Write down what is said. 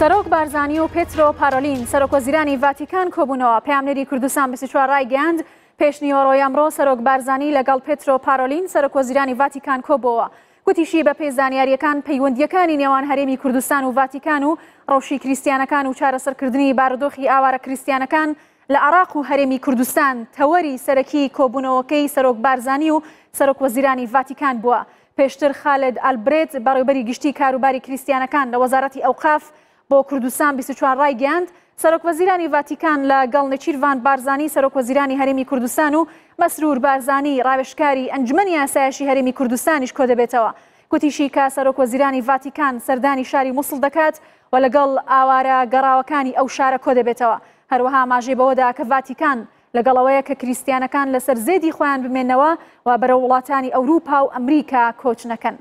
سەرۆک بارزانانی و پێترۆ پارۆلین سەرۆکۆزیرانی ڤاتیکان کۆبوونەوە پامنەری کوردستان 24 ڕایگەاند پێشنیۆڕۆی ئەمڕۆ سەرۆک بارزانانی لەگەڵ پێترۆ پارۆلین سەرۆکۆزیرانی ڤاتیکان کۆبەوە گوتیشی بە پێزانانیریەکان پەیوەندیەکانی نێوان هەرێمی کوردستان و ڤاتیکان و ڕەوشی کریسیانەکان و چارەسەرکردنی بارودۆخی ئاوارە کریسیانەکان لە عراق و هەرێمی کوردستان تەوەری سەرەکی کۆبوونەوەکەی سەرۆک بارزانانی و سەرۆک وەزیرانی ڤاتیکان بووە پێشتر خالد ئالبرێت بەڕێبەری گشتی کاروباری کریسیانەکان لە وەزارەتی ئەوقاف بۆ کوردستان 24 ڕای گەاند سەرۆکوەزیرانی ڤاتیکان لە گەڵنەچیروان بارزانانی سەرۆکوەزیرانی هەرمی کوردستان و مەسرور بارزانانی ڕاوشکاری ئەنجمەنی یاسایشی هەرمی کوردستانیش کۆ دەبێتەوە کوتیشی کە سەرۆکوەزیرانی ڤاتیکان سەردانی شاری مووسڵ دەکات و لەگەڵ ئاوارە گەڕاوەکانی ئەو شارە کۆ دەبێتەوە هەروەها ماژێ بەوەدا کە ڤاتیکان لەگەڵەوەیە کە کریسیانەکان لەسەر زێدی خۆیان بمێنەوە و بەرە وڵاتانی ئەوروپا و ئەمریکا کۆچنەکەن.